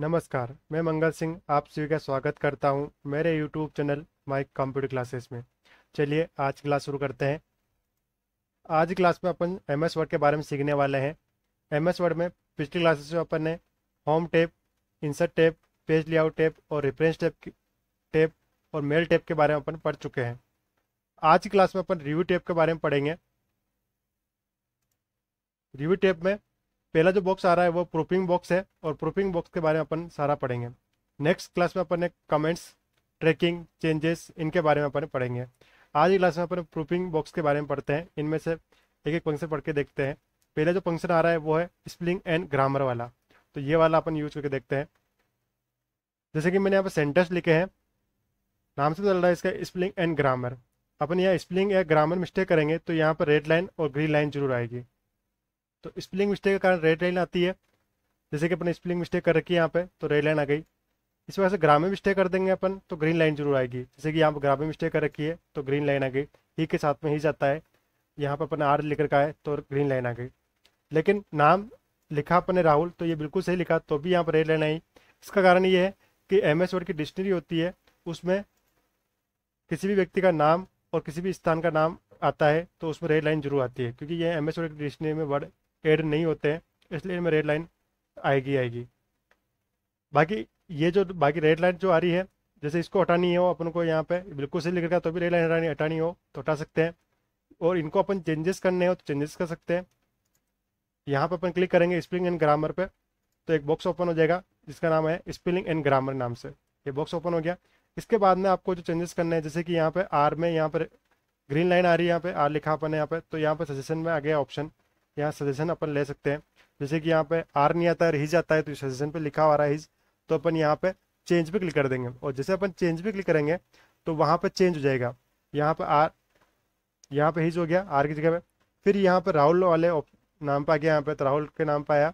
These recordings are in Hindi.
नमस्कार मैं मंगल सिंह आप सभी का स्वागत करता हूं मेरे YouTube channel Mike computer classes में चलिए आज क्लास शुरू करते हैं आज क्लास में अपन एम एस वर्ड के बारे में सीखने वाले हैं एम एस वर्ड में पिछली क्लासेस में अपन ने home tab insert tab page layout tab और रेफरेंस टेप टेप और मेल टेप के बारे में अपन पढ़ चुके हैं आज की क्लास में अपन रिव्यू टेप के बारे में पढ़ेंगे रिव्यू टेप में पहला जो बॉक्स आ रहा है वो प्रूफिंग बॉक्स है और प्रूफिंग बॉक्स के बारे में अपन सारा पढ़ेंगे नेक्स्ट क्लास में अपन ने कमेंट्स ट्रैकिंग चेंजेस इनके बारे में अपन पढ़ेंगे आज की क्लास में अपन प्रूफिंग बॉक्स के बारे में पढ़ते हैं इनमें से एक एक फंक्शन पढ़ के देखते हैं पहला जो फंक्शन आ रहा है वो है स्प्लिंग एंड ग्रामर वाला तो ये वाला अपन यूज करके देखते हैं जैसे कि मैंने यहाँ पर सेंटेंस लिखे हैं नाम से चल रहा है इसका स्प्लिंग एंड ग्रामर अपन यहाँ स्प्लिंग या ग्रामर मिस्टेक करेंगे तो यहाँ पर रेड लाइन और ग्रीन लाइन जरूर आएगी तो स्पिलिंग मिस्टेक के कारण रेड लाइन आती है जैसे कि अपन स्पिलिंग मिस्टेक कर रखी है यहाँ पे तो रेड लाइन आ गई इस वजह से ग्रामीण मिस्टेक कर देंगे अपन तो ग्रीन लाइन जरूर आएगी जैसे कि यहाँ पर ग्रामीण मिस्टेक कर रखी है तो ग्रीन लाइन आ गई ही e के साथ में ही जाता है यहाँ पर अपन आर लिख रखा है तो ग्रीन लाइन आ गई लेकिन नाम लिखा अपने राहुल तो ये बिल्कुल सही लिखा तो भी यहाँ पर रेड लाइन आई इसका कारण ये है कि एम एस वर्ड की डिक्शनरी होती है उसमें किसी भी व्यक्ति का नाम और किसी भी स्थान का नाम आता है तो उसमें रेड लाइन जरूर आती है क्योंकि ये एम एस वर्ड की डिक्शनरी में वर्ड एड नहीं होते हैं इसलिए इनमें रेड लाइन आएगी आएगी बाकी ये जो बाकी रेड लाइन जो आ रही है जैसे इसको हटानी हो अपन को यहाँ पे बिल्कुल सही लिख है तो भी रेड लाइन हटानी हटानी हो तो हटा सकते हैं और इनको अपन चेंजेस करने हो तो चेंजेस कर सकते हैं यहाँ पर अपन क्लिक करेंगे स्पेलिंग एंड ग्रामर पर तो एक बॉक्स ओपन हो जाएगा जिसका नाम है स्पेलिंग एंड ग्रामर नाम से ये बॉक्स ओपन हो गया इसके बाद में आपको जो चेंजेस करने हैं जैसे कि यहाँ पे आर में यहाँ पर ग्रीन लाइन आ रही है यहाँ पे आर लिखा अपन है यहाँ पे तो यहाँ पे सजेशन में आ गया ऑप्शन यहाँ सजेशन अपन ले सकते हैं जैसे कि यहाँ पे आर नहीं आता है हिज आता है तो सजेशन पे लिखा हुआ रहा है हिज तो अपन यहाँ पे चेंज पे क्लिक कर देंगे और जैसे अपन चेंज पे क्लिक करेंगे तो वहाँ पे चेंज हो जाएगा यहाँ पे आर यहाँ पे हिज हो गया आर की जगह पे फिर यहाँ पे राहुल वाले नाम पे आ गया यहाँ पे तो राहुल के नाम पे आया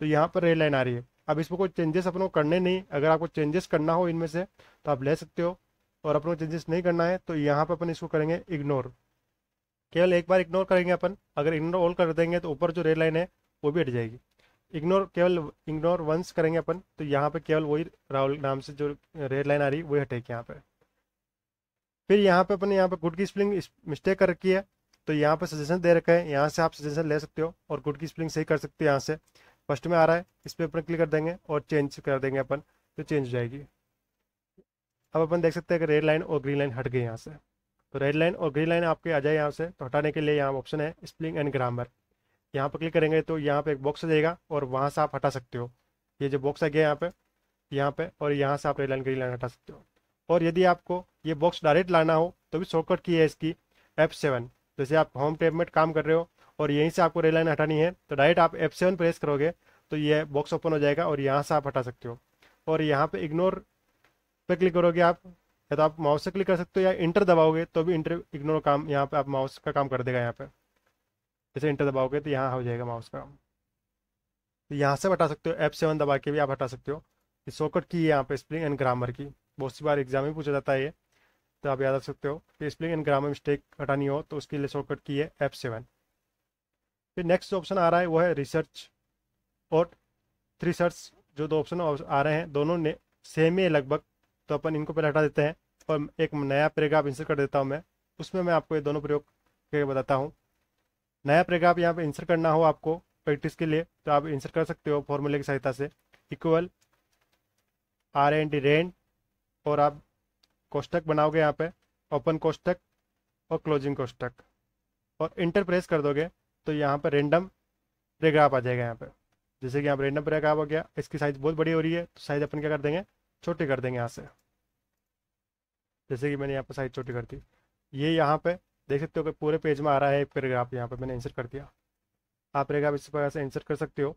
तो यहाँ पर रेल लाइन आ रही है अब इसमें कोई चेंजेस अपन को करने नहीं अगर आपको चेंजेस करना हो इनमें से तो आप ले सकते हो और अपन को चेंजेस नहीं करना है तो यहाँ पर अपन इसको करेंगे इग्नोर केवल एक बार इग्नोर करेंगे अपन अगर इग्नोर ऑल कर देंगे तो ऊपर जो रेड लाइन है वो भी हट जाएगी इग्नोर केवल इग्नोर वंस करेंगे अपन तो यहाँ पे केवल वही राहुल नाम से जो रेड लाइन आ रही है वही हटेगी यहाँ पे फिर यहाँ पे अपन यहाँ पे गुड की स्प्लिंग मिस्टेक कर रखी है तो यहाँ पे सजेशन दे रखे हैं यहाँ से आप सजेशन ले सकते हो और गुड की स्प्लिंग सही कर सकते हो यहाँ से फर्स्ट में आ रहा है इस पर अपन क्लिक कर देंगे और चेंज कर देंगे अपन तो चेंज हो जाएगी अब अपन देख सकते हैं कि रेड लाइन और ग्रीन लाइन हट गई यहाँ से तो रेड लाइन और ग्रीन लाइन आपके आ जाए यहाँ से तो हटाने के लिए यहाँ ऑप्शन है स्प्लिंग एंड ग्रामर यहाँ पर क्लिक करेंगे तो यहाँ पर एक बॉक्स देगा और वहाँ से आप हटा सकते हो ये जो बॉक्स आ गया यहाँ पर यहाँ पर और यहाँ से आप रेड लाइन ग्रीन लाइन हटा सकते हो और यदि आपको ये बॉक्स डायरेक्ट लाना हो तो भी शॉर्टकट की है इसकी एफ सेवन जैसे आप होम टैब में काम कर रहे हो और यहीं से आपको रेड लाइन हटानी है तो डायरेक्ट आप एफ सेवन प्रेस करोगे तो ये बॉक्स ओपन हो जाएगा और यहाँ से आप हटा सकते हो और यहाँ पे इग्नोर पे क्लिक करोगे आप या तो आप माउस से क्लिक कर सकते हो या इंटर दबाओगे तो भी इंटर इग्नोर काम यहाँ पे आप माउस का काम कर देगा यहाँ पे जैसे इंटर दबाओगे तो यहाँ हो जाएगा माउस का काम तो यहाँ से हटा सकते हो एफ सेवन दबा के भी आप हटा सकते हो ये शॉर्टकट की है यहाँ पे स्प्रिंग एंड ग्रामर की बहुत सी बार एग्जाम में पूछा जाता है ये तो आप याद रख सकते हो कि स्प्रिंग एंड ग्रामर मिस्टेक हटानी हो तो उसके लिए शॉर्टकट की है एफ सेवन फिर नेक्स्ट ऑप्शन आ रहा है वो है रिसर्च और थ्री सर्च जो दो ऑप्शन आ रहे हैं दोनों ने सेम ही लगभग तो अपन इनको पहले हटा देते हैं और एक नया पैराग्राफ इंसर्ट कर देता हूँ मैं उसमें मैं आपको ये दोनों प्रयोग करके बताता हूँ नया पैराग्राफ यहाँ पर इंसर्ट करना हो आपको प्रैक्टिस के लिए तो आप इंसर्ट कर सकते हो फॉर्मूले की सहायता से इक्वल आर एन डी और आप कोष्टक बनाओगे यहाँ पे ओपन कोष्टक और क्लोजिंग कोष्टक और इंटर प्रेस कर दोगे तो यहाँ पर रेंडम पैराग्राफ आ जाएगा यहाँ पे जैसे कि यहाँ पर रेंडम पैराग्राफ हो गया इसकी साइज़ बहुत बड़ी हो रही है तो साइज़ अपन क्या कर देंगे छोटी कर देंगे यहाँ से जैसे कि मैंने यहाँ पर साइज छोटी कर दी ये यहाँ पे देख सकते हो कि पूरे पेज में आ रहा है एक पैराग्राफ यहाँ पे मैंने इंसर्ट कर दिया आप पैराग्राफ इस प्रकार से इंसर्ट कर सकते हो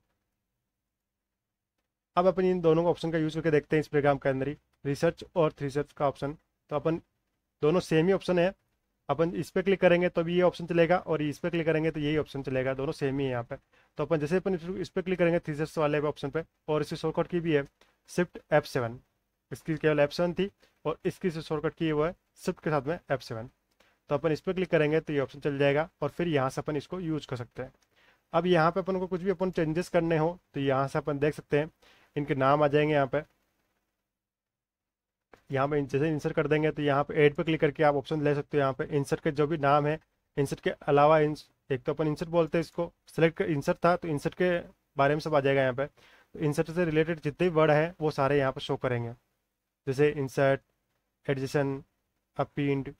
अब अपन इन दोनों ऑप्शन का यूज़ करके देखते हैं इस प्रोग्राम के अंदर ही रिसर्च और सर्च का ऑप्शन तो अपन दोनों सेम ही ऑप्शन है अपन इस पर क्लिक करेंगे तो भी ये ऑप्शन चलेगा और इस पर क्लिक करेंगे तो यही ऑप्शन चलेगा दोनों सेम ही है यहाँ पे तो अपन जैसे अपन इस पर क्लिक करेंगे थ्री सर्च वाले ऑप्शन पे और इसे शॉर्टकट की भी है स्विफ्ट एफ सेवन इसकी केवल एफ सेवन थी और इसकी से शॉर्टकट की वो है शिफ्ट के साथ में एफ सेवन तो अपन इस पर क्लिक करेंगे तो ये ऑप्शन चल जाएगा और फिर यहाँ से अपन इसको यूज कर सकते हैं अब यहाँ पे अपन को कुछ भी अपन चेंजेस करने हो तो यहाँ से अपन देख सकते हैं इनके नाम आ जाएंगे यहाँ पे यहाँ पे जैसे इंसर्ट कर देंगे तो यहाँ पे एड पे क्लिक करके आप ऑप्शन ले सकते हो यहाँ पे इंसर्ट के जो भी नाम है इंसर्ट के अलावा एक तो अपन इंसर्ट बोलते हैं इसको सेलेक्ट इंसर्ट था तो इंसर्ट के बारे में सब आ जाएगा यहाँ पे तो इंसर्ट से रिलेटेड जितने भी वर्ड हैं वो सारे यहाँ पर शो करेंगे जैसे इंसर्ट एडजसन अपीड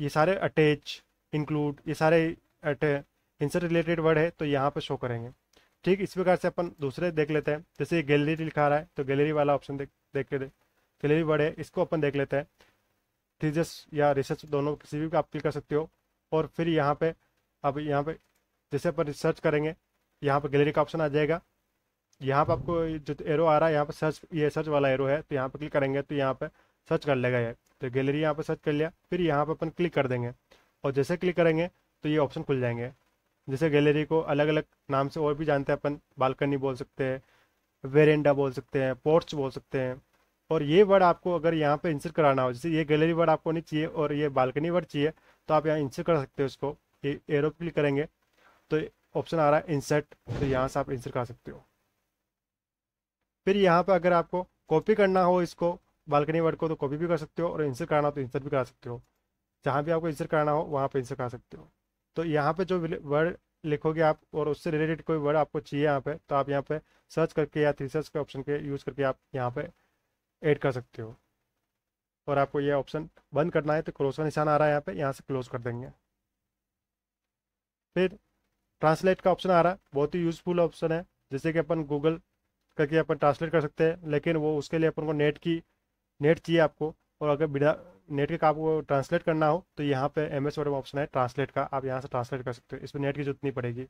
ये सारे अटैच इंक्लूड ये सारे इंसर्ट रिलेटेड वर्ड है तो यहाँ पर शो करेंगे ठीक इस प्रकार से अपन दूसरे देख लेते हैं जैसे गैलरी लिखा रहा है तो गैलरी वाला ऑप्शन देख देख के गैलरी वर्ड है इसको अपन देख लेते हैं थीजस या रिसर्च दोनों किसी भी आप क्लिक कर सकते हो और फिर यहाँ पे अब यहाँ पे जैसे अपन रिसर्च करेंगे यहाँ पर गैलरी का ऑप्शन आ जाएगा यहाँ पर आपको जो एरो आ रहा है यहाँ पर सर्च ये सर्च वाला एरो है तो यहाँ पर क्लिक करेंगे तो यहाँ पर सर्च कर लेगा ये तो गैलरी यहाँ पर सर्च कर लिया फिर यहाँ पर अपन क्लिक कर देंगे और जैसे क्लिक करेंगे तो ये ऑप्शन खुल जाएंगे जैसे गैलरी को अलग अलग नाम से और भी जानते हैं अपन बालकनी बोल सकते हैं वेरेंडा बोल सकते हैं पोर्च बोल सकते हैं और ये वर्ड आपको अगर यहाँ पर इंसर्ट कराना हो जैसे ये गैलरी वर्ड आपको नहीं चाहिए और ये बालकनी वर्ड चाहिए तो आप यहाँ इंसर्ट कर सकते हो उसको ये एरो क्लिक करेंगे तो ऑप्शन आ रहा है इंसर्ट तो यहाँ से आप इंसर्ट करा सकते हो फिर यहाँ पर अगर आपको कॉपी करना हो इसको बालकनी वर्ड को तो कॉपी भी कर सकते हो और इंसर्ट करना हो तो इंसर्ट भी करा सकते हो जहाँ भी आपको इंसर्ट करना हो वहाँ पर इंसर्ट करा सकते हो तो यहाँ पे जो वर्ड लिखोगे आप और उससे रिलेटेड कोई वर्ड आपको चाहिए यहाँ पे तो आप यहाँ पे सर्च करके या थ्री सर्च के ऑप्शन के यूज़ करके आप यहाँ पे एड कर सकते हो और आपको ये ऑप्शन बंद करना है तो क्लोज का निशान आ रहा है यहाँ पे यहाँ से क्लोज कर देंगे फिर ट्रांसलेट का ऑप्शन आ रहा है बहुत ही यूज़फुल ऑप्शन है जैसे कि अपन गूगल करके अपन ट्रांसलेट कर सकते हैं लेकिन वो उसके लिए अपन को नेट की नेट चाहिए आपको और अगर बिना नेट के काम को ट्रांसलेट करना हो तो यहाँ पे एम एस वर्ड में ऑप्शन है ट्रांसलेट का आप यहाँ से ट्रांसलेट कर सकते हो इसमें नेट की जरूरत नहीं पड़ेगी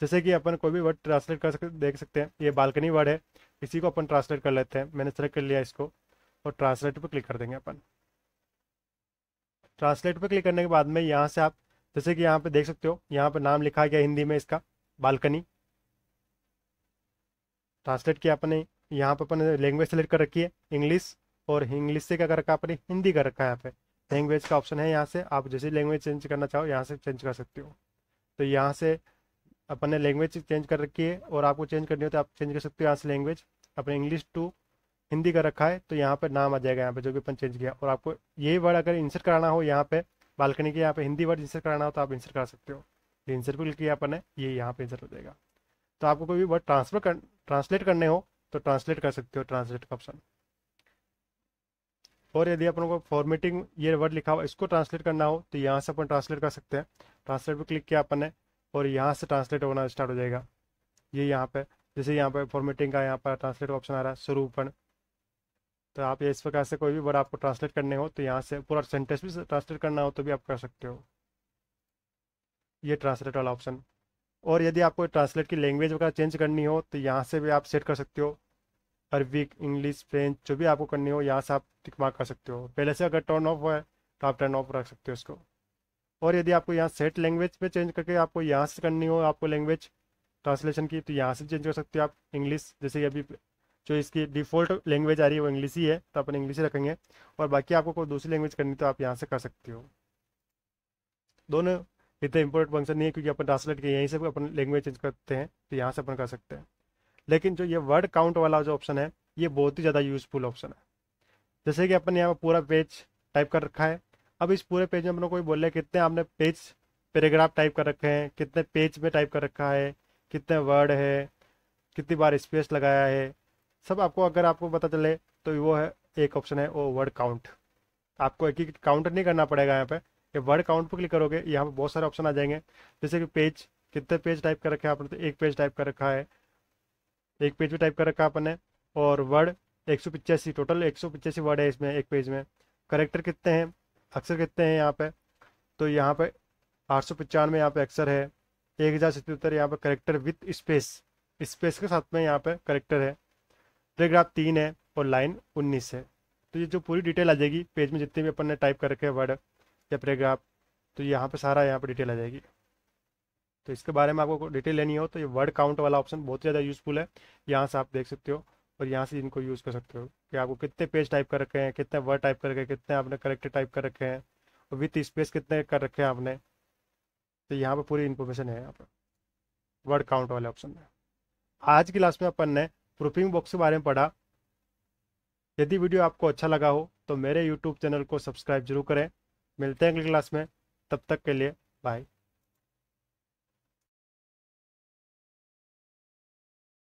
जैसे कि अपन कोई भी वर्ड ट्रांसलेट कर सकते देख सकते हैं ये बालकनी वर्ड है इसी को अपन ट्रांसलेट कर लेते हैं मैंने सेलेक्ट कर लिया इसको और ट्रांसलेट पर क्लिक कर देंगे अपन ट्रांसलेट पर क्लिक करने के बाद में यहाँ से आप जैसे कि यहाँ पर देख सकते हो यहाँ पर नाम लिखा गया हिंदी में इसका बालकनी ट्रांसलेट किया अपने यहाँ पर अपने लैंग्वेज सेलेक्ट कर रखी है इंग्लिश और इंग्लिश से क्या कर रखा है अपने हिंदी कर रखा है यहाँ पे लैंग्वेज का ऑप्शन है यहाँ से आप जैसे लैंग्वेज चेंज करना चाहो यहाँ से चेंज कर सकते हो तो यहाँ से अपने लैंग्वेज चेंज कर रखी है और आपको चेंज करनी हो तो आप चेंज कर सकते हो यहाँ से लैंग्वेज अपने इंग्लिश टू हिंदी का रखा है तो यहाँ पर नाम आ जाएगा यहाँ पर जो भी अपन चेंज किया और आपको ये वर्ड अगर इंसर्ट कराना हो यहाँ पे बालकनी के यहाँ पर हिंदी वर्ड इंसर्ट कराना हो तो आप इंसर्ट करा सकते हो इंसर्ट पर क्लिक किया अपन ने ये यहाँ पर इंसर्ट हो जाएगा तो आपको कोई भी वर्ड ट्रांसफर कर ट्रांसलेट करने हो तो ट्रांसलेट कर सकते हो ट्रांसलेट का ऑप्शन और यदि अपन को फॉर्मेटिंग ये वर्ड लिखा हुआ इसको ट्रांसलेट करना हो तो यहाँ से अपन ट्रांसलेट कर सकते हैं ट्रांसलेट पर क्लिक किया अपन ने और यहाँ से ट्रांसलेट होना स्टार्ट हो जाएगा ये यहाँ पे जैसे यहाँ पे फॉर्मेटिंग का यहाँ पर ट्रांसलेट ऑप्शन आ रहा है स्वरूपण तो आप इस प्रकार से कोई भी वर्ड आपको ट्रांसलेट करने हो तो यहाँ से पूरा सेंटेंस भी ट्रांसलेट करना हो तो भी आप कर सकते हो ये ट्रांसलेट वाला ऑप्शन और यदि आपको ट्रांसलेट की लैंग्वेज वगैरह चेंज करनी हो तो यहाँ से भी आप सेट कर सकते हो अरबिक इंग्लिश फ्रेंच जो भी आपको करनी हो यहाँ से आप टिक मार्क कर सकते हो पहले से अगर टर्न ऑफ हुआ है तो आप टर्न ऑफ रख सकते हो इसको और यदि आपको यहाँ सेट लैंग्वेज पे चेंज करके आपको यहाँ से करनी हो आपको लैंग्वेज ट्रांसलेशन की तो यहाँ से चेंज कर सकते हो आप इंग्लिश जैसे अभी जो इसकी डिफ़ॉल्ट लैंग्वेज आ रही है वो इंग्लिश ही है तो अपन इंग्लिश रखेंगे और बाकी आपको कोई दूसरी लैंग्वेज करनी तो आप यहाँ से कर सकते हो दोनों इतना इम्पोर्टेंट फंक्शन नहीं है क्योंकि अपन ट्रांसलेट के यहीं से अपन लैंग्वेज चेंज करते हैं तो यहाँ से अपन कर सकते हैं लेकिन जो ये वर्ड काउंट वाला जो ऑप्शन है ये बहुत ही ज़्यादा यूजफुल ऑप्शन है जैसे कि अपन यहाँ पर पूरा पेज टाइप कर रखा है अब इस पूरे पेज में अपन कोई बोल रहा है कितने आपने पेज पैराग्राफ टाइप कर रखे हैं कितने पेज में टाइप कर रखा है कितने वर्ड है कितनी बार स्पेस लगाया है सब आपको अगर आपको पता चले तो वो है एक ऑप्शन है वो वर्ड काउंट आपको एक ही काउंट नहीं करना पड़ेगा यहाँ पे ये वर्ड काउंट पर क्लिक करोगे यहाँ पर बहुत सारे ऑप्शन आ जाएंगे जैसे कि पेज कितने पेज टाइप कर रखे हैं आपने तो एक पेज टाइप कर रखा है एक पेज भी टाइप कर रखा है अपने और वर्ड एक सौ पिचासी टोटल एक सौ पिचासी वर्ड है इसमें एक पेज में करेक्टर कितने हैं अक्सर कितने हैं यहाँ पे तो यहाँ पे आठ सौ पचानवे यहाँ पे अक्सर है एक हज़ार सतहत्तर यहाँ पर करेक्टर विथ स्पेस स्पेस के साथ में यहाँ पे करेक्टर है पैराग्राफ तीन है और लाइन उन्नीस है तो ये जो पूरी डिटेल आ जाएगी पेज में जितने भी अपन ने टाइप कर रखे हैं वर्ड चपरेगा आप तो यहाँ पे सारा यहाँ पे डिटेल आ जाएगी तो इसके बारे में आपको डिटेल लेनी हो तो ये वर्ड काउंट वाला ऑप्शन बहुत ज़्यादा यूज़फुल है यहाँ से आप देख सकते हो और यहाँ से इनको यूज़ कर सकते हो कि आपको कितने पेज टाइप कर रखे हैं कितने वर्ड टाइप कर रखे हैं कितने आपने करेक्टर टाइप कर रखे हैं और विथ स्पेस कितने कर रखे हैं आपने तो यहाँ पर पूरी इन्फॉर्मेशन है यहाँ पर वर्ड काउंट वाले ऑप्शन में आज की क्लास में अपन ने प्रूफिंग बॉक्स के बारे में पढ़ा यदि वीडियो आपको अच्छा लगा हो तो मेरे यूट्यूब चैनल को सब्सक्राइब जरूर करें मिलते हैं अगली क्लास में तब तक के लिए बाय